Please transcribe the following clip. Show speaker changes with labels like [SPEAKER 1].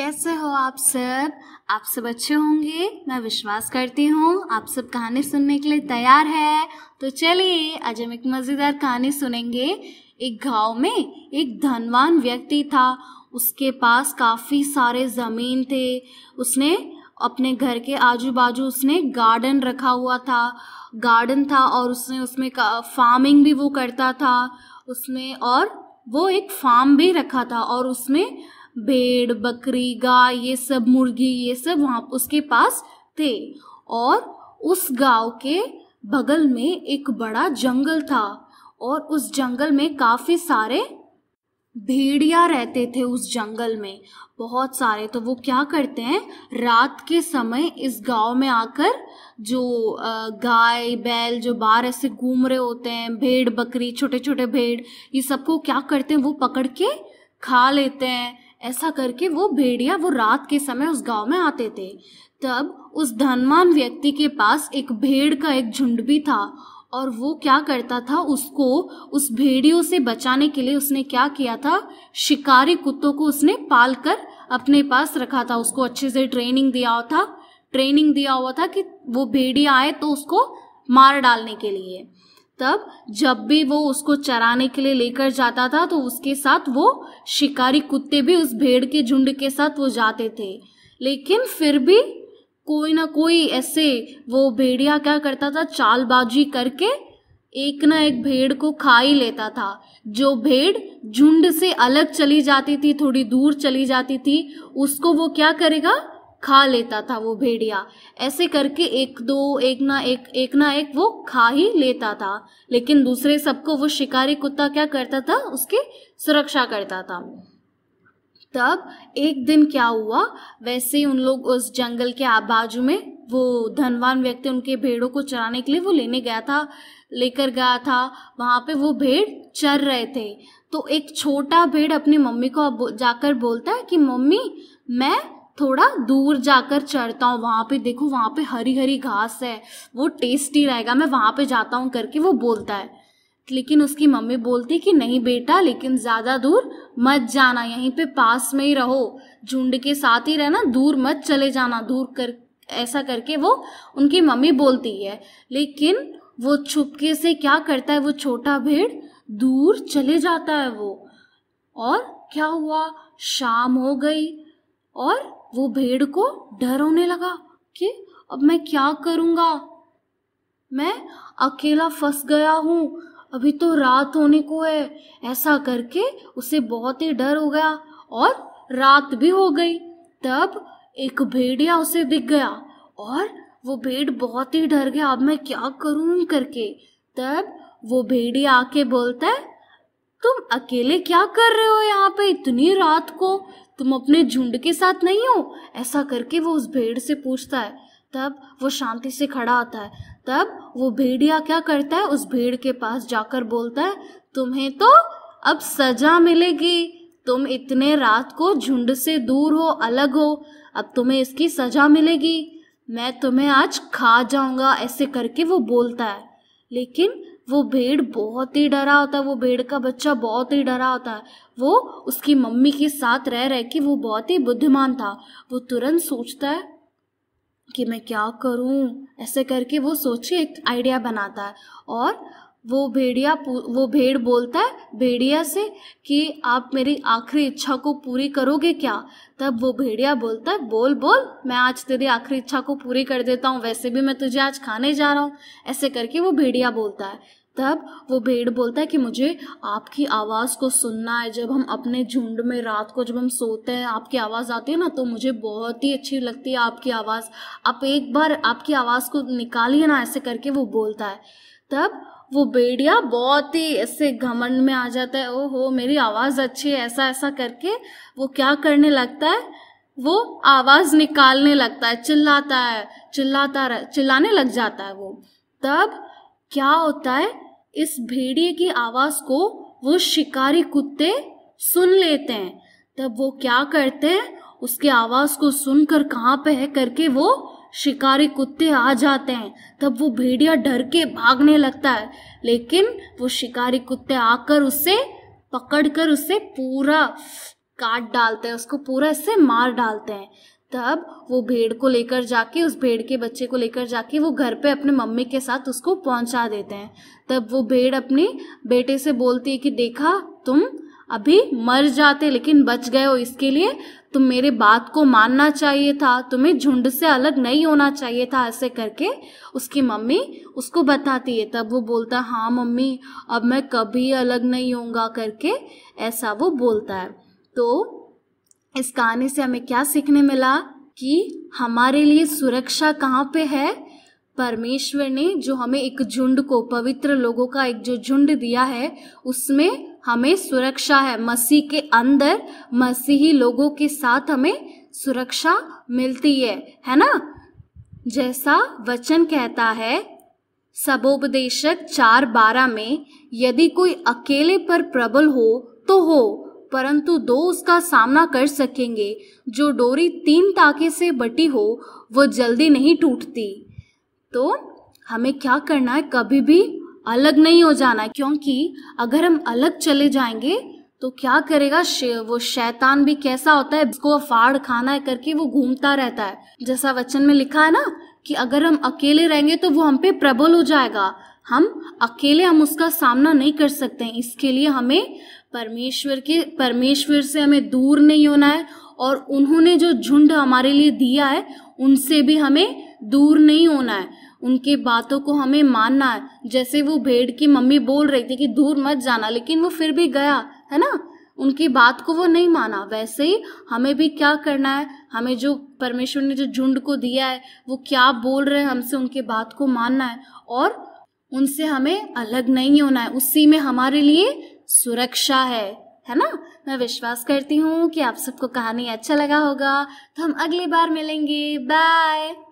[SPEAKER 1] कैसे हो आप सब आप सब अच्छे होंगे मैं विश्वास करती हूँ आप सब कहानी सुनने के लिए तैयार है तो चलिए आज हम एक मज़ेदार कहानी सुनेंगे एक गांव में एक धनवान व्यक्ति था उसके पास काफ़ी सारे ज़मीन थे उसने अपने घर के आजू बाजू उसने गार्डन रखा हुआ था गार्डन था और उसने उसमें फार्मिंग भी वो करता था उसमें और वो एक फार्म भी रखा था और उसमें भेड़ बकरी गाय ये सब मुर्गी ये सब वहाँ उसके पास थे और उस गांव के बगल में एक बड़ा जंगल था और उस जंगल में काफ़ी सारे भेड़िया रहते थे उस जंगल में बहुत सारे तो वो क्या करते हैं रात के समय इस गांव में आकर जो गाय बैल जो बाहर ऐसे घूम रहे होते हैं भेड़ बकरी छोटे छोटे भेड़ ये सबको क्या करते हैं वो पकड़ के खा लेते हैं ऐसा करके वो भेड़िया वो रात के समय उस गांव में आते थे तब उस धनवान व्यक्ति के पास एक भेड़ का एक झुंड भी था और वो क्या करता था उसको उस भेड़ियों से बचाने के लिए उसने क्या किया था शिकारी कुत्तों को उसने पाल कर अपने पास रखा था उसको अच्छे से ट्रेनिंग दिया हुआ था ट्रेनिंग दिया हुआ था कि वो भेड़िया आए तो उसको मार डालने के लिए तब जब भी वो उसको चराने के लिए लेकर जाता था तो उसके साथ वो शिकारी कुत्ते भी उस भेड़ के झुंड के साथ वो जाते थे लेकिन फिर भी कोई ना कोई ऐसे वो भेड़िया क्या करता था चालबाजी करके एक ना एक भेड़ को खा ही लेता था जो भेड़ झुंड से अलग चली जाती थी थोड़ी दूर चली जाती थी उसको वो क्या करेगा खा लेता था वो भेड़िया ऐसे करके एक दो एक ना एक एक ना एक वो खा ही लेता था लेकिन दूसरे सबको वो शिकारी कुत्ता क्या करता था उसकी सुरक्षा करता था तब एक दिन क्या हुआ वैसे ही उन लोग उस जंगल के बाजू में वो धनवान व्यक्ति उनके भेड़ों को चराने के लिए वो लेने गया था लेकर गया था वहाँ पे वो भेड़ चर रहे थे तो एक छोटा भेड़ अपनी मम्मी को जाकर बोलता है कि मम्मी मैं थोड़ा दूर जाकर चढ़ता हूँ वहाँ पे देखो वहाँ पे हरी हरी घास है वो टेस्टी रहेगा मैं वहाँ पे जाता हूँ करके वो बोलता है लेकिन उसकी मम्मी बोलती कि नहीं बेटा लेकिन ज़्यादा दूर मत जाना यहीं पे पास में ही रहो झुंड के साथ ही रहना दूर मत चले जाना दूर कर ऐसा करके वो उनकी मम्मी बोलती है लेकिन वो छुपके से क्या करता है वो छोटा भेड़ दूर चले जाता है वो और क्या हुआ शाम हो गई और वो भेड़ को डर होने लगा कि अब मैं क्या करूंगा मैं अकेला फंस गया हूँ अभी तो रात होने को है ऐसा करके उसे बहुत ही डर हो गया और रात भी हो गई तब एक भेड़िया उसे दिख गया और वो भेड़ बहुत ही डर गया अब मैं क्या करूं करके तब वो भेड़िया आके बोलता है तुम अकेले क्या कर रहे हो यहाँ पे इतनी रात को तुम अपने झुंड के साथ नहीं हो ऐसा करके वो उस भेड़ से पूछता है तब वो शांति से खड़ा आता है तब वो भेड़िया क्या करता है उस भेड़ के पास जाकर बोलता है तुम्हें तो अब सजा मिलेगी तुम इतने रात को झुंड से दूर हो अलग हो अब तुम्हें इसकी सजा मिलेगी मैं तुम्हें आज खा जाऊंगा ऐसे करके वो बोलता है लेकिन वो भेड़ बहुत ही डरा होता है वो भेड़ का बच्चा बहुत ही डरा होता है वो उसकी मम्मी के साथ रह रह कि वो बहुत ही बुद्धिमान था वो तुरंत सोचता है कि मैं क्या करूं ऐसे करके वो सोचे एक आइडिया बनाता है और वो भेड़िया वो भेड़ बोलता है भेड़िया से कि आप मेरी आखिरी इच्छा को पूरी करोगे क्या तब वो भेड़िया बोलता है बोल बोल मैं आज तेरी आखिरी इच्छा को पूरी कर देता हूँ वैसे भी मैं तुझे आज खाने जा रहा हूँ ऐसे करके वो भेड़िया बोलता है तब वो भेड़ बोलता है कि मुझे आपकी आवाज़ को सुनना है जब हम अपने झुंड में रात को जब हम सोते हैं आपकी आवाज़ आती है ना तो मुझे बहुत ही अच्छी लगती है आपकी आवाज़ आप एक बार आपकी आवाज़ को निकालिए ना ऐसे करके वो बोलता है तब वो भेड़िया बहुत ही ऐसे घमंड में आ जाता है ओ हो मेरी आवाज़ अच्छी है ऐसा ऐसा करके वो क्या करने लगता है वो आवाज़ निकालने लगता है चिल्लाता है चिल्लाता चिल्लाने लग जाता है वो तब क्या होता है इस भेड़िए की आवाज को वो शिकारी कुत्ते सुन लेते हैं तब वो क्या करते हैं उसके आवाज को सुनकर कहाँ पे है करके वो शिकारी कुत्ते आ जाते हैं तब वो भेड़िया डर के भागने लगता है लेकिन वो शिकारी कुत्ते आकर उससे पकड़कर उससे पूरा काट डालते हैं उसको पूरा इससे मार डालते हैं तब वो भेड़ को लेकर जाके उस भेड़ के बच्चे को लेकर जाके वो घर पे अपने मम्मी के साथ उसको पहुंचा देते हैं तब वो भेड़ अपने बेटे से बोलती है कि देखा तुम अभी मर जाते लेकिन बच गए हो इसके लिए तुम मेरे बात को मानना चाहिए था तुम्हें झुंड से अलग नहीं होना चाहिए था ऐसे करके उसकी मम्मी उसको बताती है तब वो बोलता है हाँ मम्मी अब मैं कभी अलग नहीं होऊंगा करके ऐसा वो बोलता है तो इस कहानी से हमें क्या सीखने मिला कि हमारे लिए सुरक्षा कहाँ पे है परमेश्वर ने जो हमें एक झुंड को पवित्र लोगों का एक जो झुंड दिया है उसमें हमें सुरक्षा है मसीह के अंदर मसीही लोगों के साथ हमें सुरक्षा मिलती है है ना जैसा वचन कहता है सबोपदेशक चार बारह में यदि कोई अकेले पर प्रबल हो तो हो परंतु दो उसका सामना कर सकेंगे जो डोरी तीन ताके से बटी हो वो जल्दी नहीं टूटती तो हमें क्या करना है कभी भी अलग नहीं हो जाना है क्योंकि अगर हम अलग चले जाएंगे तो क्या करेगा वो शैतान भी कैसा होता है इसको फाड़ खाना है करके वो घूमता रहता है जैसा वचन में लिखा है ना कि अगर हम अकेले रहेंगे तो वो हम पे प्रबल हो जाएगा हम अकेले हम उसका सामना नहीं कर सकते हैं इसके लिए हमें परमेश्वर के परमेश्वर से हमें दूर नहीं होना है और उन्होंने जो झुंड हमारे लिए दिया है उनसे भी हमें दूर नहीं होना है उनके बातों को हमें मानना है जैसे वो भेड़ की मम्मी बोल रही थी कि दूर मत जाना लेकिन वो फिर भी गया है ना उनकी बात को वो नहीं माना वैसे ही हमें भी क्या करना है हमें जो परमेश्वर ने जो झुंड को दिया है वो क्या बोल रहे हैं हमसे उनके बात को मानना है और उनसे हमें अलग नहीं होना है उसी में हमारे लिए सुरक्षा है है ना मैं विश्वास करती हूँ कि आप सबको कहानी अच्छा लगा होगा तो हम अगली बार मिलेंगे बाय